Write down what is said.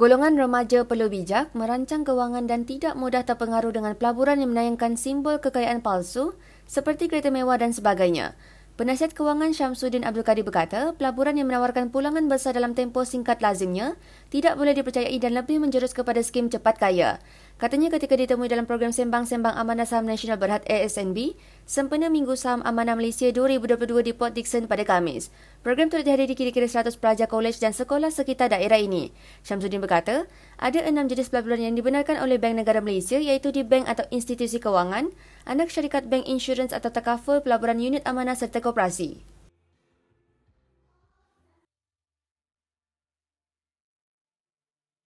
Golongan remaja perlu bijak merancang kewangan dan tidak mudah terpengaruh dengan pelaburan yang menayangkan simbol kekayaan palsu seperti kereta mewah dan sebagainya. Penasihat kewangan Syamsuddin Abdul Kadir berkata, pelaburan yang menawarkan pulangan besar dalam tempoh singkat lazimnya tidak boleh dipercayai dan lebih menjurus kepada skim cepat kaya. Katanya ketika ditemui dalam program Sembang-Sembang Amanah Saham Nasional Berhad ASNB, sempena Minggu Saham Amanah Malaysia 2022 di Port Dixon pada Kamis. Program turut dihadiri kira-kira 100 pelajar kolej dan sekolah sekitar daerah ini. Syamsuddin berkata, ada enam jenis pelaburan yang dibenarkan oleh Bank Negara Malaysia iaitu di bank atau institusi kewangan, anak syarikat bank insurans atau takaful pelaburan unit amanah serta koperasi.